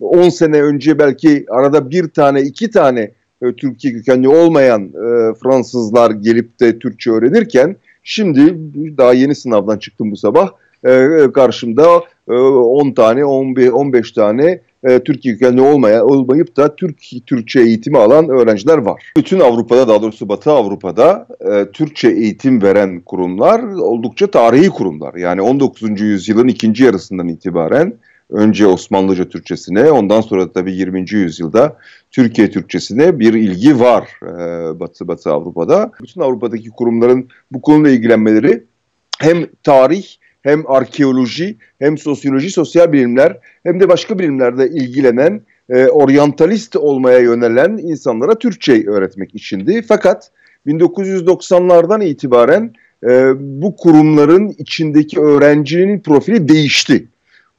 10 sene önce belki arada bir tane iki tane e, Türkiye kökenli olmayan e, Fransızlar gelip de Türkçe öğrenirken şimdi daha yeni sınavdan çıktım bu sabah e, e karşımda e, 10 tane 15 tane e, Türkiye kökenli olmaya olmayıp da Türk Türkçe eğitimi alan öğrenciler var. Bütün Avrupa'da daha doğrusu Batı Avrupa'da e, Türkçe eğitim veren kurumlar oldukça tarihi kurumlar. Yani 19. yüzyılın ikinci yarısından itibaren önce Osmanlıca Türkçesine ondan sonra da tabii 20. yüzyılda Türkiye Türkçesine bir ilgi var e, Batı Batı Avrupa'da. Bütün Avrupa'daki kurumların bu konuyla ilgilenmeleri hem tarih hem arkeoloji hem sosyoloji sosyal bilimler hem de başka bilimlerde ilgilenen e, oryantalist olmaya yönelen insanlara Türkçe öğretmek içindi. Fakat 1990'lardan itibaren e, bu kurumların içindeki öğrencinin profili değişti.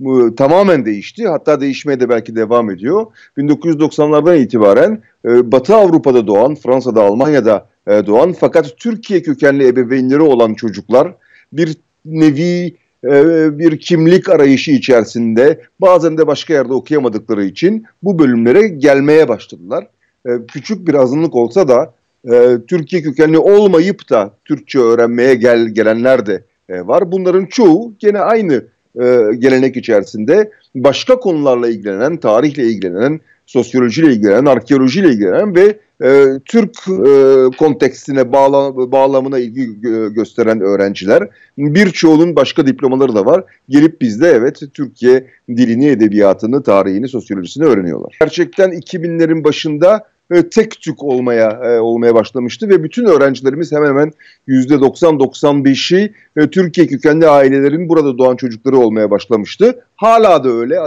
E, tamamen değişti. Hatta değişmeye de belki devam ediyor. 1990'lardan itibaren e, Batı Avrupa'da doğan, Fransa'da, Almanya'da e, doğan fakat Türkiye kökenli ebeveynleri olan çocuklar bir nevi e, bir kimlik arayışı içerisinde bazen de başka yerde okuyamadıkları için bu bölümlere gelmeye başladılar. E, küçük bir azınlık olsa da e, Türkiye kökenli olmayıp da Türkçe öğrenmeye gel gelenler de e, var. Bunların çoğu gene aynı e, gelenek içerisinde başka konularla ilgilenen, tarihle ilgilenen, sosyolojiyle ilgilenen, arkeolojiyle ilgilenen ve e, Türk e, kontekstine bağla, bağlamına ilgi gösteren öğrenciler birçoğunun başka diplomaları da var. Gelip bizde evet Türkiye dilini, edebiyatını, tarihini, sosyolojisini öğreniyorlar. Gerçekten 2000'lerin başında e, tek tük olmaya e, olmaya başlamıştı ve bütün öğrencilerimiz hemen hemen yüzde %90-95'i e, Türkiye kökenli ailelerin burada doğan çocukları olmaya başlamıştı. Hala da öyle.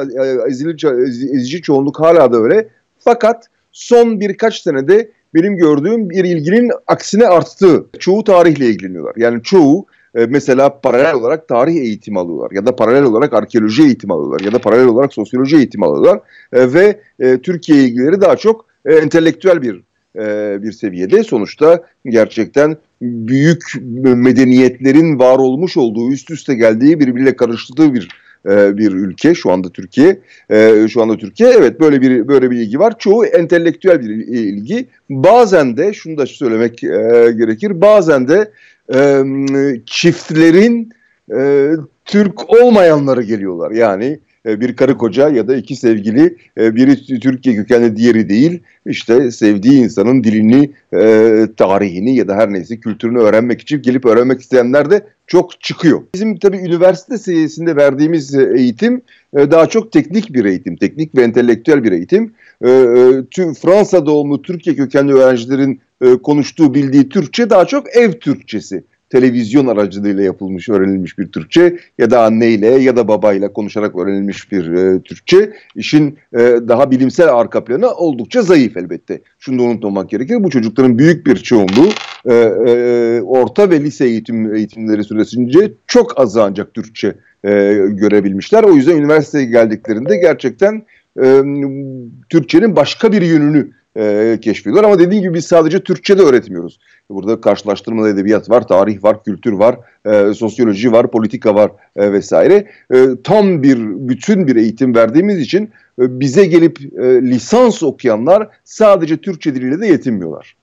ezici çoğunluk hala da öyle. Fakat son birkaç senede benim gördüğüm bir ilginin aksine arttı. Çoğu tarihle ilgileniyorlar. Yani çoğu mesela paralel olarak tarih eğitimi alıyorlar ya da paralel olarak arkeoloji eğitimi alıyorlar ya da paralel olarak sosyoloji eğitimi alıyorlar ve Türkiye ilgileri daha çok e, entelektüel bir e, bir seviyede. Sonuçta gerçekten büyük medeniyetlerin var olmuş olduğu, üst üste geldiği, birbiriyle karıştırdığı bir e, bir ülke şu anda Türkiye. E, şu anda Türkiye evet böyle bir böyle bir ilgi var. Çoğu entelektüel bir ilgi. Bazen de şunu da söylemek e, gerekir. Bazen de çiftlerin Türk olmayanları geliyorlar. Yani e, bir karı koca ya da iki sevgili e, biri Türkiye kökenli diğeri değil işte sevdiği insanın dilini e, tarihini ya da her neyse kültürünü öğrenmek için gelip öğrenmek isteyenler de çok çıkıyor. Bizim tabii üniversite seviyesinde verdiğimiz eğitim daha çok teknik bir eğitim, teknik ve entelektüel bir eğitim. Tüm Fransa doğumlu Türkiye kökenli öğrencilerin konuştuğu, bildiği Türkçe daha çok ev Türkçesi televizyon aracılığıyla yapılmış, öğrenilmiş bir Türkçe ya da anneyle ya da babayla konuşarak öğrenilmiş bir e, Türkçe. işin e, daha bilimsel arka planı oldukça zayıf elbette. Şunu da unutmamak gerekir. Bu çocukların büyük bir çoğunluğu e, e, orta ve lise eğitim eğitimleri süresince çok az ancak Türkçe e, görebilmişler. O yüzden üniversiteye geldiklerinde gerçekten e, Türkçenin başka bir yönünü e, keşfediyorlar. Ama dediğim gibi biz sadece Türkçe de öğretmiyoruz. Burada karşılaştırmalı edebiyat var, tarih var, kültür var, e, sosyoloji var, politika var e, vesaire. E, tam bir bütün bir eğitim verdiğimiz için e, bize gelip e, lisans okuyanlar sadece Türkçe diliyle de yetinmiyorlar.